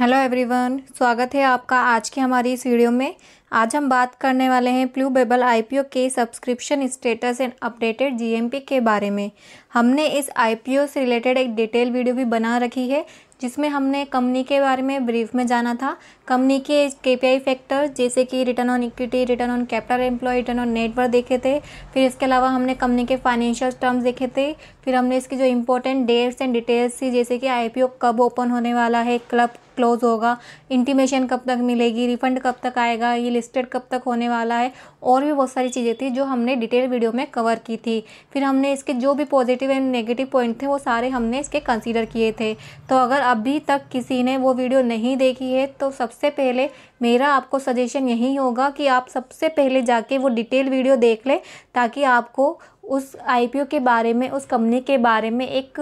hello everyone स्वागत है आपका आज की हमारी इस वीडियो में आज हम बात करने वाले हैं प्लू बेबल आई के subscription status and updated GMP के बारे में हमने इस आई से रिलेटेड एक डिटेल वीडियो भी बना रखी है जिसमें हमने कंपनी के बारे में ब्रीफ में जाना था कंपनी के आई फैक्टर जैसे कि return on equity return on capital employ return on network देखे थे फिर इसके अलावा हमने कंपनी के फाइनेंशियल टर्म्स देखे थे फिर हमने इसकी जो इम्पोर्टेंट डेट्स एंड डिटेल्स थी जैसे कि आई कब ओपन होने वाला है क्लब क्लोज़ होगा इंटीमेशन कब तक मिलेगी रिफंड कब तक आएगा ये लिस्टेड कब तक होने वाला है और भी बहुत सारी चीज़ें थी जो हमने डिटेल वीडियो में कवर की थी फिर हमने इसके जो भी पॉजिटिव एंड नेगेटिव पॉइंट थे वो सारे हमने इसके कंसिडर किए थे तो अगर अभी तक किसी ने वो वीडियो नहीं देखी है तो सबसे पहले मेरा आपको सजेशन यही होगा कि आप सबसे पहले जाके वो डिटेल वीडियो देख लें ताकि आपको उस आई के बारे में उस कंपनी के बारे में एक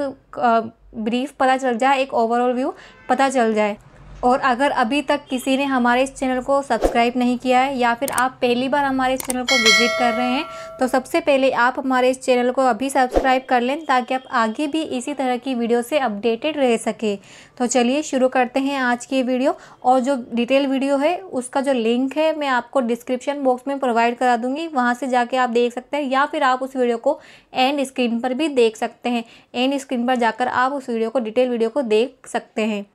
ब्रीफ पता चल जाए एक ओवरऑल व्यू पता चल जाए और अगर अभी तक किसी ने हमारे इस चैनल को सब्सक्राइब नहीं किया है या फिर आप पहली बार हमारे इस चैनल को विजिट कर रहे हैं तो सबसे पहले आप हमारे इस चैनल को अभी सब्सक्राइब कर लें ताकि आप आगे भी इसी तरह की वीडियो से अपडेटेड रह सके तो चलिए शुरू करते हैं आज की वीडियो और जो डिटेल वीडियो है उसका जो लिंक है मैं आपको डिस्क्रिप्शन बॉक्स में प्रोवाइड करा दूँगी वहाँ से जाके आप देख सकते हैं या फिर आप उस वीडियो को एंड स्क्रीन पर भी देख सकते हैं एंड स्क्रीन पर जाकर आप उस वीडियो को डिटेल वीडियो को देख सकते हैं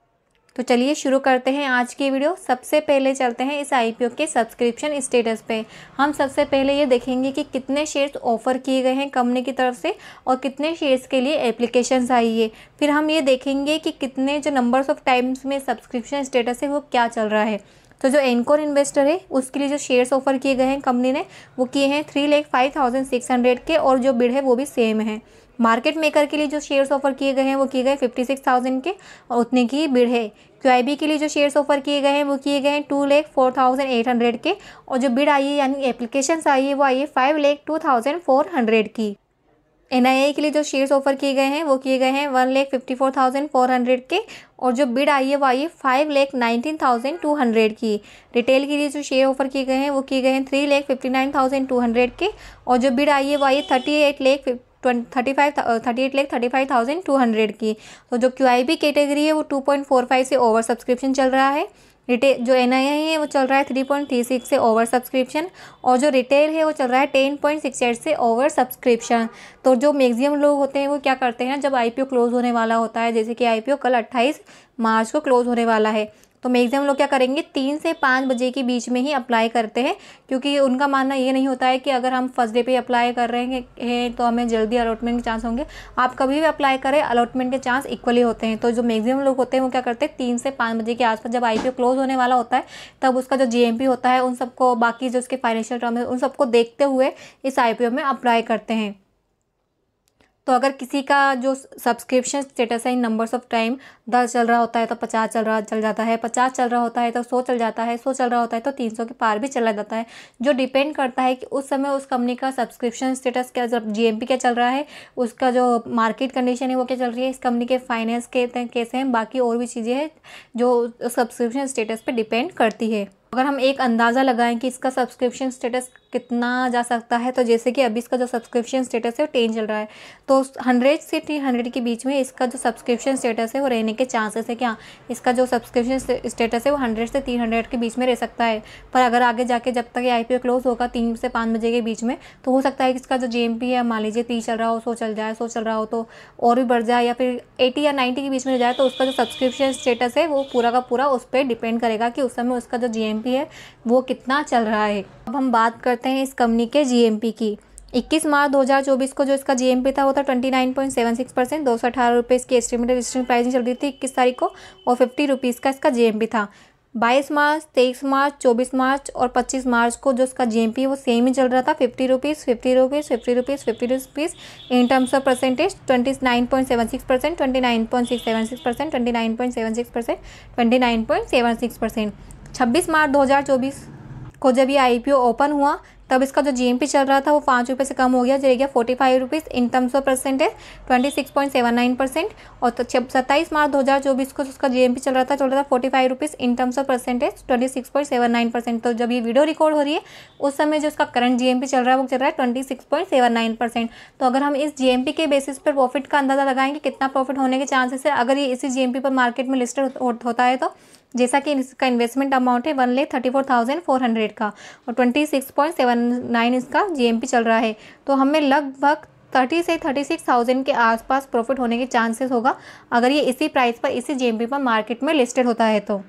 तो चलिए शुरू करते हैं आज की वीडियो सबसे पहले चलते हैं इस आईपीओ के सब्सक्रिप्शन स्टेटस पे हम सबसे पहले ये देखेंगे कि कितने शेयर्स ऑफ़र किए गए हैं कंपनी की तरफ से और कितने शेयर्स के लिए एप्लीकेशंस आई है फिर हम ये देखेंगे कि कितने जो नंबर्स ऑफ टाइम्स में सब्सक्रिप्शन स्टेटस है वो क्या चल रहा है तो जो एनकोर इन्वेस्टर है उसके लिए जो शेयर्स ऑफर किए गए हैं कंपनी ने वो किए हैं थ्री लेख फाइव थाउजेंड सिक्स हंड्रेड के और जो बिड है वो भी सेम है मार्केट मेकर के लिए जो शेयर्स ऑफर किए गए हैं वो किए गए फिफ्टी सिक्स थाउजेंड के और उतने की बिड है क्यू के लिए जो शेयर्स ऑफर किए गए हैं वो किए गए हैं टू लेख फोर थाउजेंड एट हंड्रेड के और जो बिड आई है यानी एप्लीकेशन आई है वो आई है five lakh two thousand four hundred की एन के लिए जो शेयर्स ऑफर किए गए हैं वो किए गए हैं one lakh fifty four thousand four hundred के और जो बिड आई है वो आई है five lakh nineteen thousand two hundred की रिटेल के लिए जो शेयर ऑफर किए गए हैं वो किए गए हैं three lakh fifty nine thousand two hundred के और जो बिड आई है वो आई है thirty eight lakh thirty five thirty eight lakh thirty five thousand two hundred की तो जो क्यू आई बी कैटेगरी है वो टू पॉइंट फोर फाइव से ओवर सब्सक्रिप्शन चल रहा है रिटेल जो एन आई आई है वो चल रहा है थ्री पॉइंट थ्री सिक्स से ओवर सब्सक्रिप्शन और जो रिटेल है वो चल रहा है टेन पॉइंट सिक्स एट से ओवर सब्सक्रिप्शन तो जो मैक्सिमम लोग होते हैं वो क्या करते हैं जब आई पी ओ क्लोज होने वाला होता है जैसे कि आई पी ओ कल अट्ठाईस मार्च को क्लोज होने वाला है तो मैक्सिमम लोग क्या करेंगे तीन से पाँच बजे के बीच में ही अप्लाई करते हैं क्योंकि उनका मानना ये नहीं होता है कि अगर हम फर्स्ट डे पे अप्लाई कर रहे हैं तो हमें जल्दी अलॉटमेंट के चांस होंगे आप कभी भी अप्लाई करें अलॉटमेंट के चांस इक्वली होते हैं तो जो मैक्सिमम लोग होते हैं वो क्या करते हैं तीन से पाँच बजे के आसपास जब आई क्लोज होने वाला होता है तब उसका जो जी होता है उन सबको बाकी जो उसके फाइनेंशियल टर्म है उन सबको देखते हुए इस आई में अप्लाई करते हैं तो अगर किसी का जो सब्सक्रिप्शन स्टेटस है इन नंबर्स ऑफ टाइम दस चल रहा होता है तो पचास चल रहा चल जाता है पचास चल रहा होता है तो सौ चल जाता है सौ चल रहा होता है तो तीन सौ के पार भी चला जाता है जो डिपेंड करता है कि उस समय उस कंपनी का सब्सक्रिप्शन स्टेटस क्या जब जी क्या चल रहा है उसका जो मार्केट कंडीशन है वो क्या चल रही है इस कंपनी के फाइनेंस के कैसे हैं बाकी और भी चीज़ें हैं जो सब्सक्रिप्शन स्टेटस पर डिपेंड करती है अगर हम एक अंदाज़ा लगाएं कि इसका सब्सक्रिप्शन स्टेटस कितना जा सकता है तो जैसे कि अभी इसका जो सब्सक्रिप्शन स्टेटस है वो टेन चल रहा है तो हंड्रेड से थ्री हंड्रेड के बीच में इसका जो सब्सक्रिप्शन स्टेटस है वो रहने के चांसेस है क्या इसका जो सब्सक्रिप्शन स्टेटस है वो हंड्रेड से तीन हंड्रेड के बीच में रह सकता है पर अगर आगे जाके जब तक ये आई क्लोज होगा तीन से पाँच बजे के बीच में तो हो सकता है कि इसका जो पी है मान लीजिए तीस चल रहा हो सो चल जाए सो चल रहा हो तो और भी बढ़ जाए या फिर एटी या नाइन्टी के बीच में जाए तो उसका जो सब्सक्रिप्शन स्टेटस है वो पूरा का पूरा उस पर डिपेंड करेगा कि उस समय उसका जो जी भी है वो कितना चल रहा है अब हम बात करते हैं इस कंपनी के जीएमपी की 21 मार्च 2024 को जो इसका जीएमपी था वो था 29.76 परसेंट दो सौ अठारह रुपये इसकी एस्टिमेटेड रजिस्ट्रिंग प्राइसिंग चल रही थी इक्कीस तारीख को और फिफ्टी रुपीज़ का इसका जीएमपी था 22 मार्च 23 मार्च 24 मार्च और 25 मार्च को जो इसका जीएमपी वो सेम ही चल रहा था fifty rupees fifty rupees fifty rupees fifty rupees in terms of percentage twenty nine point seven six percent twenty nine point six seven six percent twenty nine point seven six percent twenty nine point seven six percent 26 मार्च 2024 को जब ये IPO open हुआ तब इसका जो GMP चल रहा था वो पाँच रुपये से कम हो गया जाएगा forty five rupees in terms of percentage twenty six point seven nine percent और तो सत्ताईस मार्च दो हज़ार चौबीस को उसका जीएमपी चल रहा था चल रहा था forty five rupees in terms of percentage twenty six point seven nine percent तो जब ये वीडियो रिकॉर्ड हो रही है उस समय जो उसका करंट पी चल रहा है वो चल रहा है twenty six point seven nine percent तो अगर हम इस पी के बेसिस पर प्रॉफिट का अंदाज़ा लगाएंगे कितना प्रॉफिट होने के चांसेस है अगर ये इसी पी पर मार्केट में लिस्टेड होता है तो जैसा कि इसका इन्वेस्टमेंट अमाउंट है one lakh thirty four thousand four hundred का और twenty six point seven nine इसका जीएमपी चल रहा है तो हमें लगभग थर्टी से थर्टी सिक्स थाउजेंड के आसपास प्रॉफिट होने के चांसेस होगा अगर ये इसी प्राइस पर इसी जीएमपी पर मार्केट में लिस्टेड होता है तो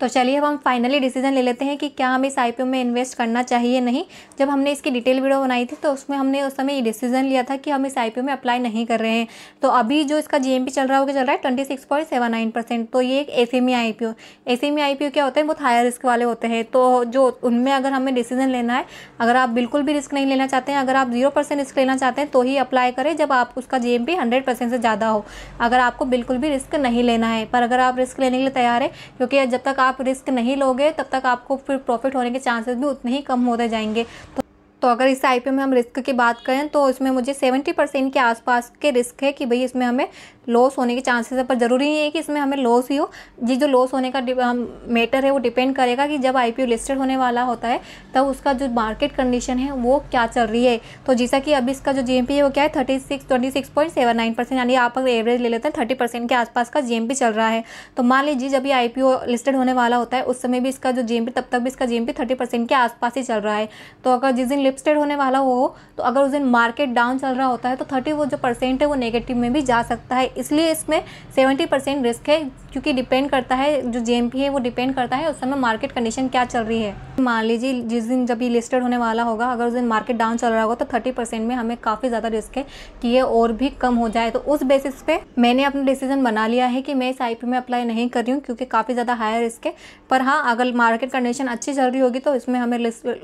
तो चलिए अब हम फाइनली डिसीजन ले लेते हैं कि क्या हमें इस आई में इन्वेस्ट करना चाहिए नहीं जब हमने इसकी डिटेल वीडियो बनाई थी तो उसमें हमने उस समय ये डिसीजन लिया था कि हम इस आई में अप्लाई नहीं कर रहे हैं तो अभी जो इसका जी चल रहा है चल रहा है twenty six point seven nine percent तो ये एक ए सी I P O A I P O क्या होते हैं बहुत हायर रिस्क वाले होते हैं तो जो उनमें अगर हमें डिसीजन लेना है अगर आप बिल्कुल भी रिस्क नहीं लेना चाहते हैं अगर आप जीरो परसेंट रिस्क लेना चाहते हैं तो ही अप्लाई करें जब आप उसका G M P hundred percent से ज़्यादा हो अगर आपको बिल्कुल भी रिस्क नहीं लेना है पर अगर आप रिस्क लेने के लिए तैयार है क्योंकि जब तक आप आप रिस्क नहीं लोगे तब तक आपको फिर प्रॉफिट होने के चांसेस भी उतने ही कम होते जाएंगे तो तो अगर इस आई में हम रिस्क की बात करें तो इसमें मुझे सेवेंटी परसेंट के आसपास के रिस्क है कि भाई इसमें हमें लॉस होने के चांसेस है पर ज़रूरी नहीं है कि इसमें हमें लॉस ही हो जी जो लॉस होने का मैटर है वो डिपेंड करेगा कि जब आई लिस्टेड होने वाला होता है तब उसका जो मार्केट कंडीशन है वो क्या चल रही है तो जैसा कि अभी इसका जो जी है वो क्या है thirty six twenty six point seven nine percent यानी आप अगर एवरेज ले लेते हैं थर्टी परसेंट के आसपास का जी चल रहा है तो मान लीजिए जब ये आई लिस्टेड होने वाला होता है उस समय भी इसका जो जी तब तक भी इसका जी थर्टी परसेंट के आसपास ही चल रहा है तो अगर जिस दिन लिस्टेड होने वाला हो तो अगर उस दिन मार्केट डाउन चल रहा होता है तो थर्टी वो जो परसेंट है वो नेगेटिव में भी जा सकता है इसलिए इसमें सेवेंटी परसेंट रिस्क है क्योंकि डिपेंड करता है जो जे है वो डिपेंड करता है उस समय मार्केट कंडीशन क्या चल रही है मान लीजिए जिस दिन जब ये लिस्टेड होने वाला होगा अगर उस दिन मार्केट डाउन चल रहा होगा तो थर्टी परसेंट में हमें काफ़ी ज़्यादा रिस्क है कि ये और भी कम हो जाए तो उस बेसिस पे मैंने अपना डिसीजन बना लिया है कि मैं इस आई में अप्लाई नहीं कर रही हूँ क्योंकि काफ़ी ज़्यादा हाई रिस्क है पर हाँ अगर मार्केट कंडीशन अच्छी चल रही होगी तो इसमें हमें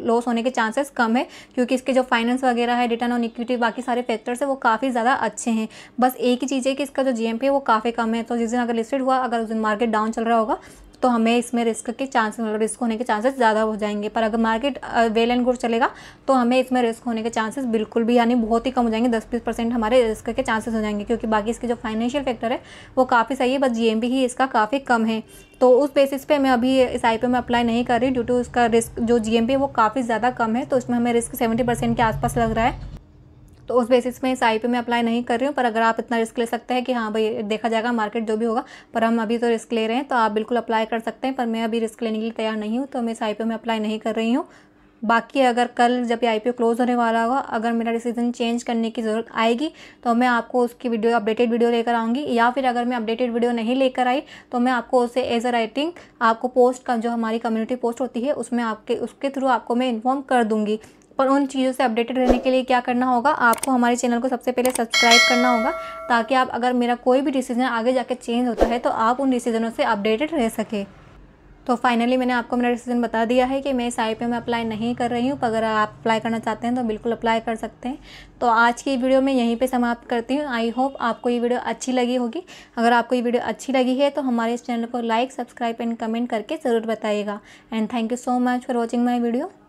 लॉस होने के चांसेस कम है क्योंकि इसके जो फाइनेंस वगैरह है रिटर्न ऑन इक्विटी बाकी सारे फैक्टर्स है वो काफ़ी ज़्यादा अच्छे हैं बस एक ही चीज़ है कि इस का जो जी है वो काफ़ी कम है तो जिस दिन अगर लिस्टेड हुआ अगर उस दिन मार्केट डाउन चल रहा होगा तो हमें इसमें रिस्क के चांसेस मतलब रिस्क होने के चांसेस ज़्यादा हो जाएंगे पर अगर मार्केट वेल एंड गुड चलेगा तो हमें इसमें रिस्क होने के चांसेस बिल्कुल भी यानी बहुत ही कम हो जाएंगे दस बीस परसेंट हमारे रिस्क के चांसेस हो जाएंगे क्योंकि बाकी इसके जो फाइनेंशियल फैक्टर है वो काफ़ी सही है बस जी ही इसका काफ़ी कम है तो उस बेसिस पे मैं अभी इस आई में अप्लाई नहीं कर रही ड्यू टू उसका रिस्क जो जी है वो काफ़ी ज़्यादा कम है तो उसमें हमें रिस्क सेवेंटी परसेंट के आसपास लग रहा है तो उस बेसिस में इस आई में अप्लाई नहीं कर रही हूँ पर अगर आप इतना रिस्क ले सकते हैं कि हाँ भाई देखा जाएगा मार्केट जो भी होगा पर हम अभी तो रिस्क ले रहे हैं तो आप बिल्कुल अप्लाई कर सकते हैं पर मैं अभी रिस्क लेने के लिए तैयार नहीं हूँ तो मैं इस आई में अप्लाई नहीं कर रही हूँ बाकी अगर कल जब ये आई क्लोज़ होने वाला होगा अगर मेरा डिसीजन चेंज करने की ज़रूरत आएगी तो मैं आपको उसकी वीडियो अपडेटेड वीडियो लेकर आऊँगी या फिर अगर मैं अपडेटेड वीडियो नहीं लेकर आई तो मैं आपको उसे एज अ राइटिंग आपको पोस्ट का जो हमारी कम्युनिटी पोस्ट होती है उसमें आपके उसके थ्रू आपको मैं इन्फॉर्म कर दूँगी और उन चीज़ों से अपडेटेड रहने के लिए क्या करना होगा आपको हमारे चैनल को सबसे पहले सब्सक्राइब करना होगा ताकि आप अगर मेरा कोई भी डिसीजन आगे जाके चेंज होता है तो आप उन डिसीजनों से अपडेटेड रह सके तो फाइनली मैंने आपको मेरा डिसीजन बता दिया है कि मैं इस आई पे में अप्लाई नहीं कर रही हूँ अगर आप अप्लाई करना चाहते हैं तो बिल्कुल अप्लाई कर सकते हैं तो आज की वीडियो मैं यहीं पे समाप्त करती हूँ आई होप आपको ये वीडियो अच्छी लगी होगी अगर आपको ये वीडियो अच्छी लगी है तो हमारे इस चैनल को लाइक सब्सक्राइब एंड कमेंट करके ज़रूर बताइएगा and thank you so much for watching my video